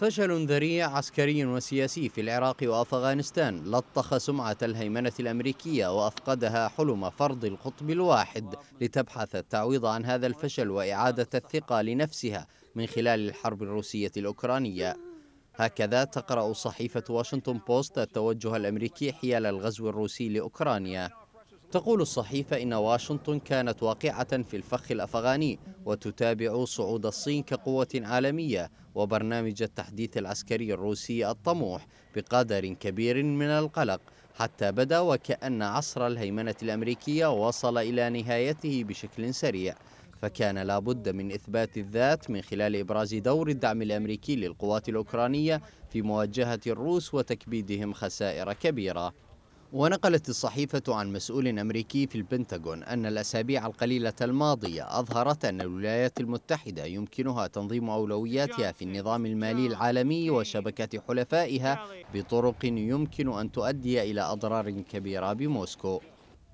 فشل ذريع عسكري وسياسي في العراق وأفغانستان لطخ سمعة الهيمنة الأمريكية وأفقدها حلم فرض القطب الواحد لتبحث التعويض عن هذا الفشل وإعادة الثقة لنفسها من خلال الحرب الروسية الأوكرانية هكذا تقرأ صحيفة واشنطن بوست التوجه الأمريكي حيال الغزو الروسي لأوكرانيا تقول الصحيفة إن واشنطن كانت واقعة في الفخ الأفغاني وتتابع صعود الصين كقوة عالمية وبرنامج التحديث العسكري الروسي الطموح بقدر كبير من القلق حتى بدا وكأن عصر الهيمنة الأمريكية وصل إلى نهايته بشكل سريع فكان لابد من إثبات الذات من خلال إبراز دور الدعم الأمريكي للقوات الأوكرانية في مواجهة الروس وتكبيدهم خسائر كبيرة ونقلت الصحيفة عن مسؤول أمريكي في البنتاغون أن الأسابيع القليلة الماضية أظهرت أن الولايات المتحدة يمكنها تنظيم أولوياتها في النظام المالي العالمي وشبكة حلفائها بطرق يمكن أن تؤدي إلى أضرار كبيرة بموسكو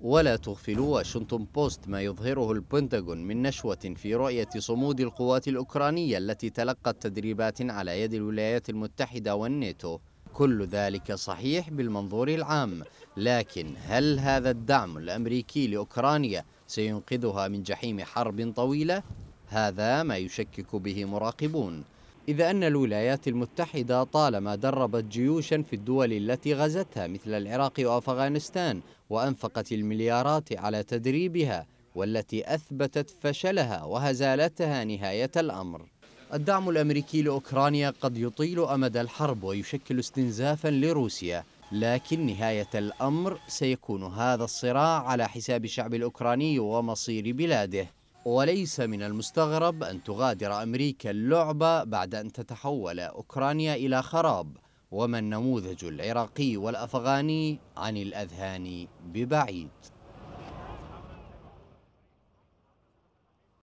ولا تغفل واشنطن بوست ما يظهره البنتاغون من نشوة في رؤية صمود القوات الأوكرانية التي تلقت تدريبات على يد الولايات المتحدة والناتو كل ذلك صحيح بالمنظور العام لكن هل هذا الدعم الأمريكي لأوكرانيا سينقذها من جحيم حرب طويلة؟ هذا ما يشكك به مراقبون إذا أن الولايات المتحدة طالما دربت جيوشا في الدول التي غزتها مثل العراق وأفغانستان وأنفقت المليارات على تدريبها والتي أثبتت فشلها وهزالتها نهاية الأمر الدعم الأمريكي لأوكرانيا قد يطيل أمد الحرب ويشكل استنزافا لروسيا لكن نهاية الأمر سيكون هذا الصراع على حساب الشعب الأوكراني ومصير بلاده وليس من المستغرب أن تغادر أمريكا اللعبة بعد أن تتحول أوكرانيا إلى خراب وما النموذج العراقي والأفغاني عن الأذهان ببعيد